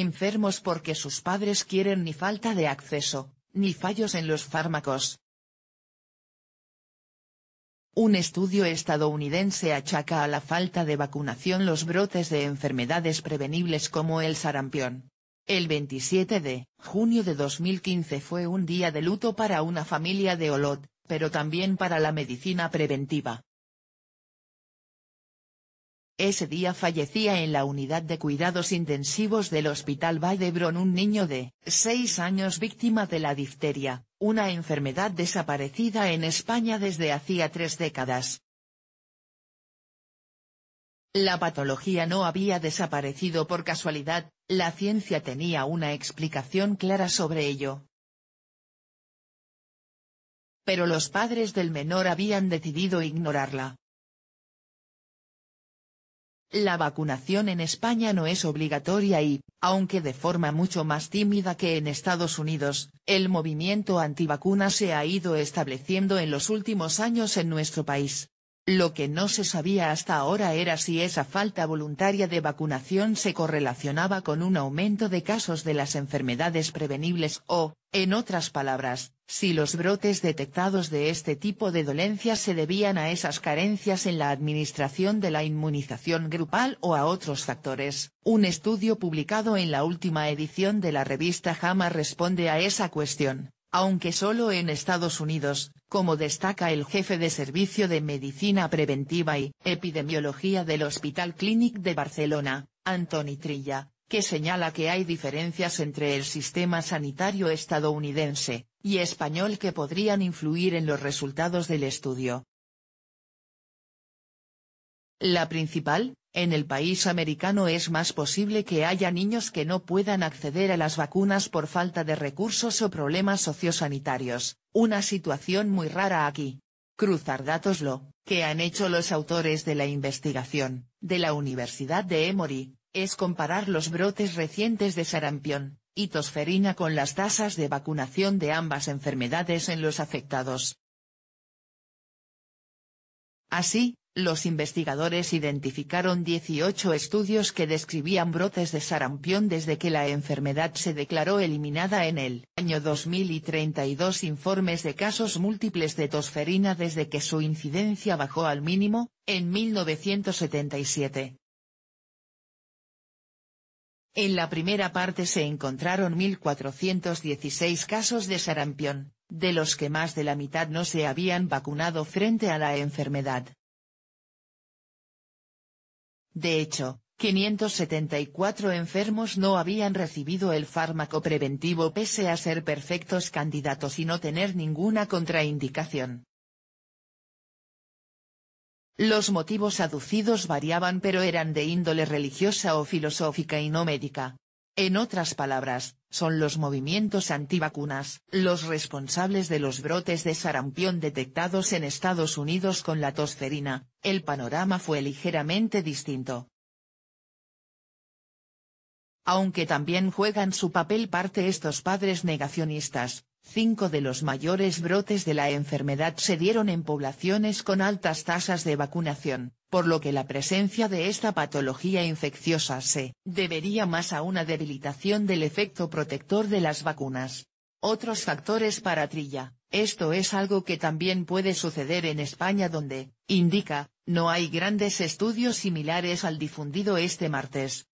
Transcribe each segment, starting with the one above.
enfermos porque sus padres quieren ni falta de acceso, ni fallos en los fármacos. Un estudio estadounidense achaca a la falta de vacunación los brotes de enfermedades prevenibles como el sarampión. El 27 de junio de 2015 fue un día de luto para una familia de Olot, pero también para la medicina preventiva. Ese día fallecía en la unidad de cuidados intensivos del Hospital Baidebron un niño de 6 años víctima de la difteria, una enfermedad desaparecida en España desde hacía tres décadas. La patología no había desaparecido por casualidad, la ciencia tenía una explicación clara sobre ello. Pero los padres del menor habían decidido ignorarla. La vacunación en España no es obligatoria y, aunque de forma mucho más tímida que en Estados Unidos, el movimiento antivacuna se ha ido estableciendo en los últimos años en nuestro país. Lo que no se sabía hasta ahora era si esa falta voluntaria de vacunación se correlacionaba con un aumento de casos de las enfermedades prevenibles o, en otras palabras, si los brotes detectados de este tipo de dolencias se debían a esas carencias en la administración de la inmunización grupal o a otros factores. Un estudio publicado en la última edición de la revista JAMA responde a esa cuestión, aunque solo en Estados Unidos, como destaca el jefe de Servicio de Medicina Preventiva y Epidemiología del Hospital Clínic de Barcelona, Antoni Trilla, que señala que hay diferencias entre el sistema sanitario estadounidense y español que podrían influir en los resultados del estudio. La principal, en el país americano es más posible que haya niños que no puedan acceder a las vacunas por falta de recursos o problemas sociosanitarios, una situación muy rara aquí. Cruzar datos lo que han hecho los autores de la investigación, de la Universidad de Emory, es comparar los brotes recientes de sarampión, y tosferina con las tasas de vacunación de ambas enfermedades en los afectados. Así, los investigadores identificaron 18 estudios que describían brotes de sarampión desde que la enfermedad se declaró eliminada en el año 2032 informes de casos múltiples de tosferina desde que su incidencia bajó al mínimo, en 1977. En la primera parte se encontraron 1.416 casos de sarampión, de los que más de la mitad no se habían vacunado frente a la enfermedad. De hecho, 574 enfermos no habían recibido el fármaco preventivo pese a ser perfectos candidatos y no tener ninguna contraindicación. Los motivos aducidos variaban pero eran de índole religiosa o filosófica y no médica. En otras palabras, son los movimientos antivacunas, los responsables de los brotes de sarampión detectados en Estados Unidos con la tosferina, el panorama fue ligeramente distinto. Aunque también juegan su papel parte estos padres negacionistas, cinco de los mayores brotes de la enfermedad se dieron en poblaciones con altas tasas de vacunación, por lo que la presencia de esta patología infecciosa se debería más a una debilitación del efecto protector de las vacunas. Otros factores para trilla, esto es algo que también puede suceder en España donde, indica, no hay grandes estudios similares al difundido este martes.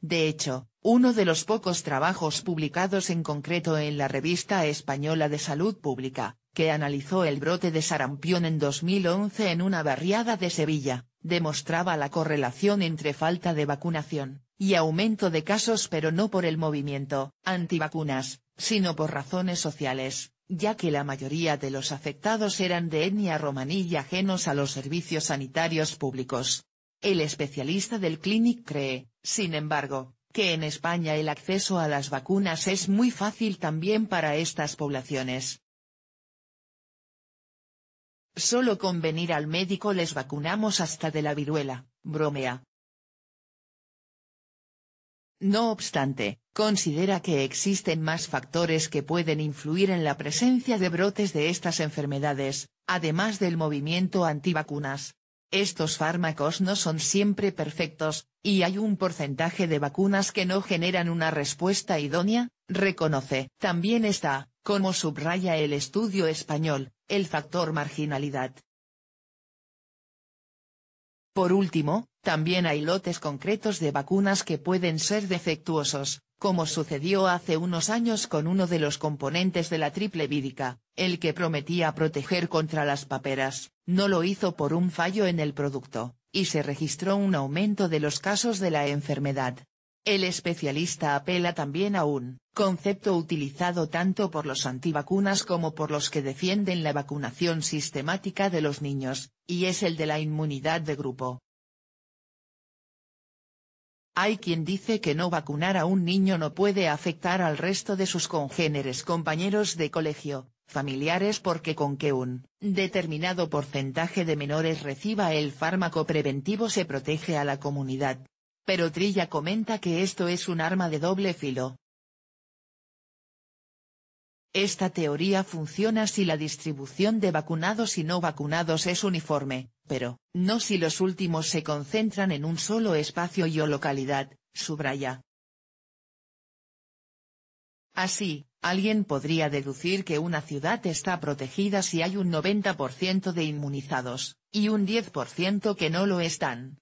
De hecho, uno de los pocos trabajos publicados en concreto en la revista española de salud pública, que analizó el brote de sarampión en 2011 en una barriada de Sevilla, demostraba la correlación entre falta de vacunación, y aumento de casos pero no por el movimiento antivacunas, sino por razones sociales, ya que la mayoría de los afectados eran de etnia romaní y ajenos a los servicios sanitarios públicos. El especialista del Clinic cree, sin embargo, que en España el acceso a las vacunas es muy fácil también para estas poblaciones, Solo con venir al médico les vacunamos hasta de la viruela, bromea. No obstante, considera que existen más factores que pueden influir en la presencia de brotes de estas enfermedades, además del movimiento antivacunas. Estos fármacos no son siempre perfectos, y hay un porcentaje de vacunas que no generan una respuesta idónea, reconoce. También está, como subraya el estudio español, el factor marginalidad. Por último, también hay lotes concretos de vacunas que pueden ser defectuosos, como sucedió hace unos años con uno de los componentes de la triple vírica, el que prometía proteger contra las paperas, no lo hizo por un fallo en el producto, y se registró un aumento de los casos de la enfermedad. El especialista apela también a un concepto utilizado tanto por los antivacunas como por los que defienden la vacunación sistemática de los niños, y es el de la inmunidad de grupo. Hay quien dice que no vacunar a un niño no puede afectar al resto de sus congéneres compañeros de colegio, familiares porque con que un determinado porcentaje de menores reciba el fármaco preventivo se protege a la comunidad. Pero Trilla comenta que esto es un arma de doble filo, esta teoría funciona si la distribución de vacunados y no vacunados es uniforme, pero, no si los últimos se concentran en un solo espacio y o localidad, subraya. Así, alguien podría deducir que una ciudad está protegida si hay un 90% de inmunizados, y un 10% que no lo están.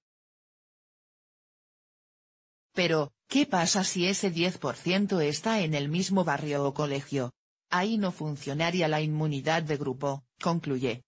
Pero, ¿qué pasa si ese 10% está en el mismo barrio o colegio, Ahí no funcionaría la inmunidad de grupo, concluye.